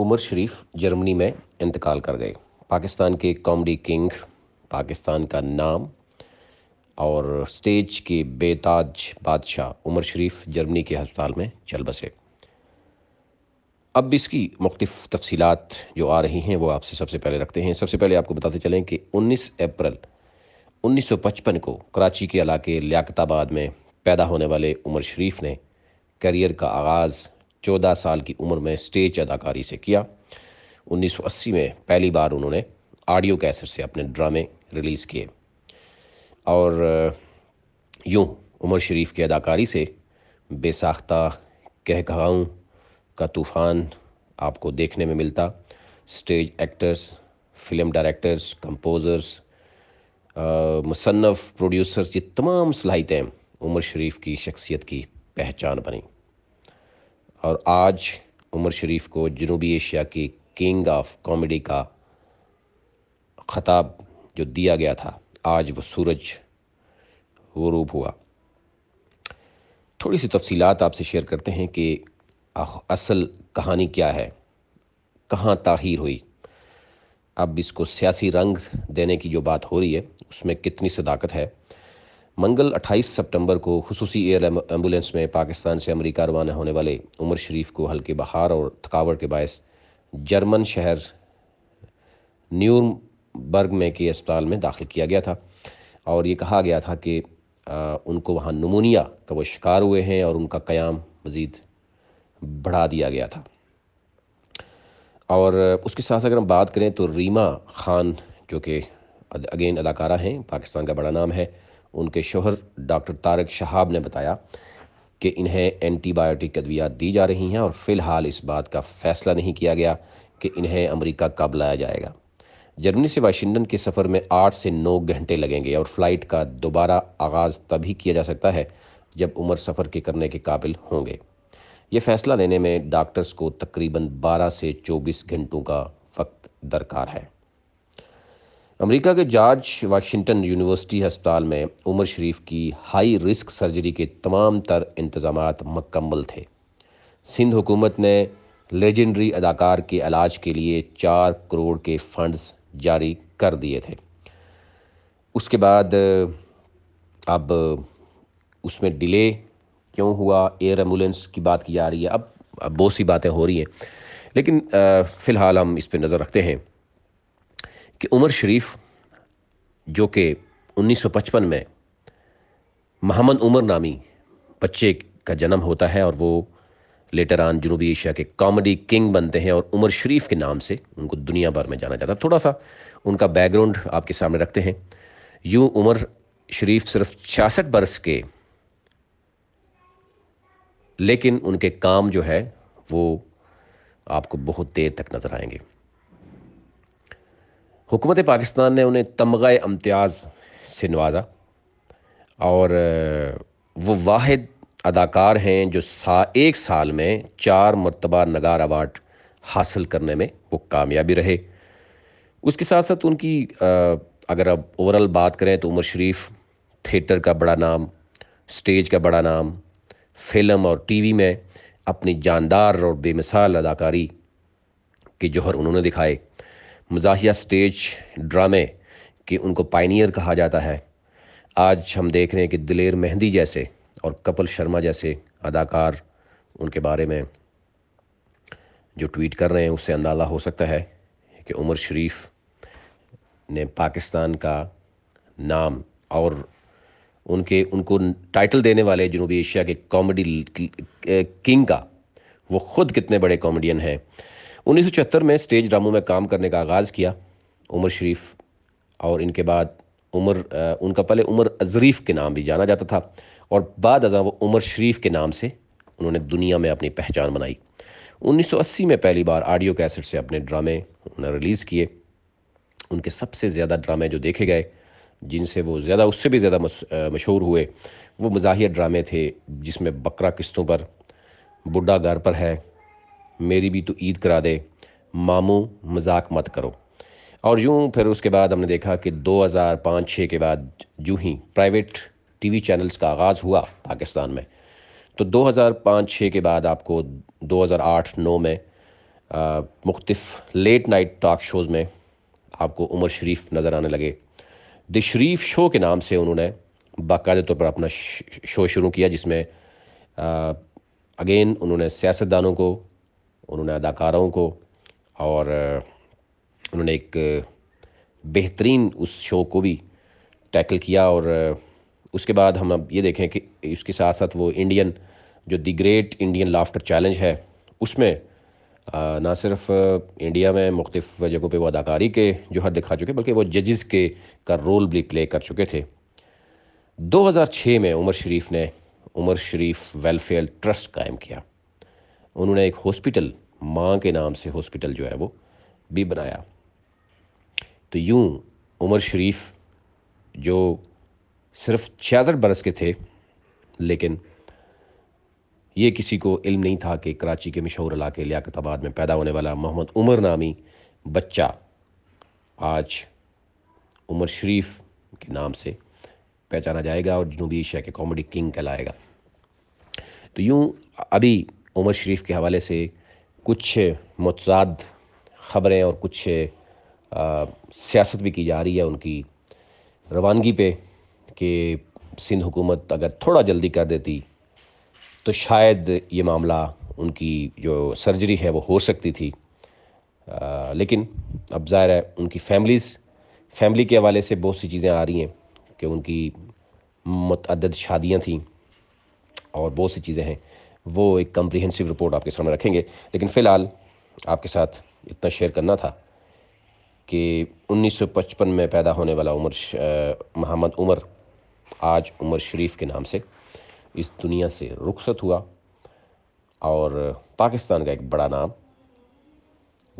उमर शरीफ Germany में इंतकाल कर गए पाकिस्तान के कॉमेडी किंग पाकिस्तान का नाम और स्टेज के बेताज बादशाह उमर शरीफ जर्मनी के हस्पताल में चल बसे अब इसकी मुख्तफ तफसीत जो आ रही हैं वो आपसे सबसे पहले रखते हैं सबसे पहले आपको बताते चलें कि 19 अप्रैल 1955 को कराची के इलाके लियाकताबाद में पैदा होने वाले उमर शरीफ ने करियर का आगाज़ चौदह साल की उम्र में स्टेज अदाकारी से किया 1980 में पहली बार उन्होंने ऑडियो कैसेट से अपने ड्रामे रिलीज़ किए और यूँ उमर शरीफ की अदाकारी से बेसाख्ता कह कहाँ का तूफ़ान आपको देखने में मिलता stage actors film directors composers मुसनफ़ प्रोड्यूसर्स ये तमाम सलाहितें उमर शरीफ की शख्सियत की पहचान बनी और आज उमर शरीफ को जनूबी एशिया की किंग ऑफ कॉमेडी का ख़ताब जो दिया गया था आज वो सूरज गरूब हुआ थोड़ी सी तफसीलात आपसे शेयर करते हैं कि असल कहानी क्या है कहाँ ताहिर हुई अब इसको सियासी रंग देने की जो बात हो रही है उसमें कितनी सदाकत है मंगल 28 सितंबर को खसूसी एयर एम्बुलेंस में पाकिस्तान से अमेरिका रवाना होने वाले उमर शरीफ को हल्के बहार और थकावट के बायस जर्मन शहर न्यूरबर्ग में के अस्पताल में दाखिल किया गया था और ये कहा गया था कि आ, उनको वहाँ नमूनिया का वो शिकार हुए हैं और उनका क़याम मज़ीद बढ़ा दिया गया था और उसके साथ अगर हम बात करें तो रीमा खान जो कि अगेन अदाकारा हैं पाकिस्तान का बड़ा नाम है उनके शोहर डॉक्टर तारक शहाब ने बताया कि इन्हें एंटीबायोटिक अद्वियात दी जा रही हैं और फ़िलहाल इस बात का फ़ैसला नहीं किया गया कि इन्हें अमेरिका कब लाया जाएगा जर्मनी से वाशिंगटन के सफ़र में आठ से नौ घंटे लगेंगे और फ़्लाइट का दोबारा आगाज़ तभी किया जा सकता है जब उम्र सफ़र के करने के काबिल होंगे ये फ़ैसला लेने में डॉक्टर्स को तकरीबन 12 से 24 घंटों का वक्त दरकार है अमेरिका के जॉर्ज वाशिंगटन यूनिवर्सिटी हस्पताल में उमर शरीफ की हाई रिस्क सर्जरी के तमाम तर इंतज़ाम मकम्मल थे सिंध हुकूमत ने लेजेंडरी अदाकार के इलाज के लिए चार करोड़ के फंड्स जारी कर दिए थे उसके बाद अब उसमें डिले क्यों हुआ एयर एम्बुलेंस की बात की जा रही है अब अब बहुत सी बातें हो रही हैं लेकिन फ़िलहाल हम इस पर नज़र रखते हैं कि उमर शरीफ जो कि 1955 में महमद उमर नामी बच्चे का जन्म होता है और वो लेटर आन जनूबी एशिया के कॉमेडी किंग बनते हैं और उमर शरीफ के नाम से उनको दुनिया भर में जाना जाता है थोड़ा सा उनका बैकग्राउंड आपके सामने रखते हैं यूँ उमर शरीफ सिर्फ छियासठ बरस के लेकिन उनके काम जो है वो आपको बहुत देर तक नज़र आएंगे हुकूमत पाकिस्तान ने उन्हें तमगा अम्तियाज़ से नवाजा और वो वाद अदाकार हैं जो सा एक साल में चार मरतबा नगार अवार्ड हासिल करने में वो कामयाबी रहे उसके साथ साथ उनकी अगर अब ओवरऑल बात करें तो उमर शरीफ थिएटर का बड़ा नाम स्टेज का बड़ा नाम फिल्म और टीवी में अपनी जानदार और बेमिसाल अदाकारी के जौहर उन्होंने दिखाए मजाहिया स्टेज ड्रामे के उनको पाइनियर कहा जाता है आज हम देख रहे हैं कि दिलेर मेहंदी जैसे और कपिल शर्मा जैसे अदाकार उनके बारे में जो ट्वीट कर रहे हैं उससे अंदाज़ा हो सकता है कि उमर शरीफ ने पाकिस्तान का नाम और उनके उनको टाइटल देने वाले जनूबी एशिया के कॉमेडी किंग का वो ख़ुद कितने बड़े कॉमेडियन हैं उन्नीस में स्टेज ड्रामों में काम करने का आगाज़ किया उमर शरीफ और इनके बाद उमर उनका पहले उमर अजरीफ़ के नाम भी जाना जाता था और बाद अजा वो उमर शरीफ के नाम से उन्होंने दुनिया में अपनी पहचान बनाई 1980 में पहली बार ऑडियो कैसेट से अपने ड्रामे उन्होंने रिलीज़ किए उनके सबसे ज़्यादा ड्रामे जो देखे गए जिनसे वो ज़्यादा उससे भी ज़्यादा मशहूर हुए वो मज़ाहिया ड्रामे थे जिसमें बकरा किस्तों पर बुढ़ा घर पर है मेरी भी तो ईद करा दे मामू मजाक मत करो और यूँ फिर उसके बाद हमने देखा कि 2005 छः के बाद जू ही प्राइवेट टीवी चैनल्स का आगाज़ हुआ पाकिस्तान में तो 2005 छः के बाद आपको 2008 9 में मुख्तफ लेट नाइट टॉक शोज़ में आपको उमर शरीफ नज़र आने लगे द शरीफ शो के नाम से उन्होंने बाकायदे तौर पर अपना शो शुरू किया जिसमें अगेन उन्होंने सियासतदानों को उन्होंने अदाकारों को और उन्होंने एक बेहतरीन उस शो को भी टैकल किया और उसके बाद हम अब ये देखें कि इसके साथ साथ वो इंडियन जो the great Indian laughter challenge है उसमें ना सिर्फ इंडिया में मुख्तफ जगहों पे वो अदाकारी के जोहर दिखा चुके बल्कि वो जजेस के का रोल भी प्ले कर चुके थे 2006 में उमर शरीफ ने उमर शरीफ वेलफेयर ट्रस्ट कायम किया उन्होंने एक हॉस्पिटल माँ के नाम से हॉस्पिटल जो है वो भी बनाया तो यूं उमर शरीफ जो सिर्फ छियासठ बरस के थे लेकिन ये किसी को इल्म नहीं था कि कराची के मशहूर इलाके लियाकताबाद में पैदा होने वाला मोहम्मद उमर नामी बच्चा आज उमर शरीफ के नाम से पहचाना जाएगा और जनूबी एशिया के कॉमेडी किंग कहलाएगा तो यूँ अभी उमर शरीफ के हवाले से कुछ मतजाद ख़बरें और कुछ सियासत भी की जा रही है उनकी रवानगी पे कि सिंध हुकूमत अगर थोड़ा जल्दी कर देती तो शायद ये मामला उनकी जो सर्जरी है वो हो सकती थी आ, लेकिन अब ज़ाहिर है उनकी फैमिलीज़ फैमिली के हवाले से बहुत सी चीज़ें आ रही हैं कि उनकी मतदद शादियाँ थीं और बहुत सी चीज़ें हैं वो एक कम्प्रीहेंसिव रिपोर्ट आपके सामने रखेंगे लेकिन फ़िलहाल आपके साथ इतना शेयर करना था कि 1955 में पैदा होने वाला उमर मोहम्मद उमर आज उमर शरीफ के नाम से इस दुनिया से रुखसत हुआ और पाकिस्तान का एक बड़ा नाम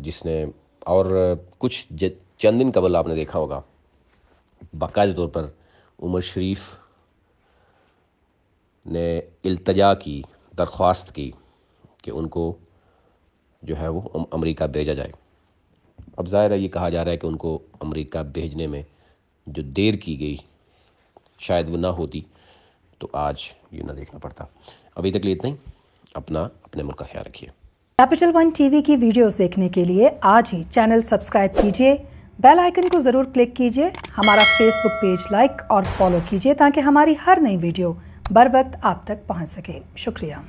जिसने और कुछ चंद दिन कबल आपने देखा होगा बाकायदे तौर पर उमर शरीफ ने इल्तजा की दरख्वास्त की कि उनको जो है वो अमेरिका भेजा जाए अब ज़ाहिर है ये कहा जा रहा है कि उनको अमेरिका भेजने में जो देर की गई शायद वो ना होती तो आज ये ना देखना पड़ता अभी तक लिए इतना ही अपना अपने मुल्क का ख्याल रखिए कैपिटल वन टीवी की वीडियोस देखने के लिए आज ही चैनल सब्सक्राइब कीजिए बेल आइकन को ज़रूर क्लिक कीजिए हमारा फेसबुक पेज लाइक और फॉलो कीजिए ताकि हमारी हर नई वीडियो बर वक्त आप तक पहुंच सके शुक्रिया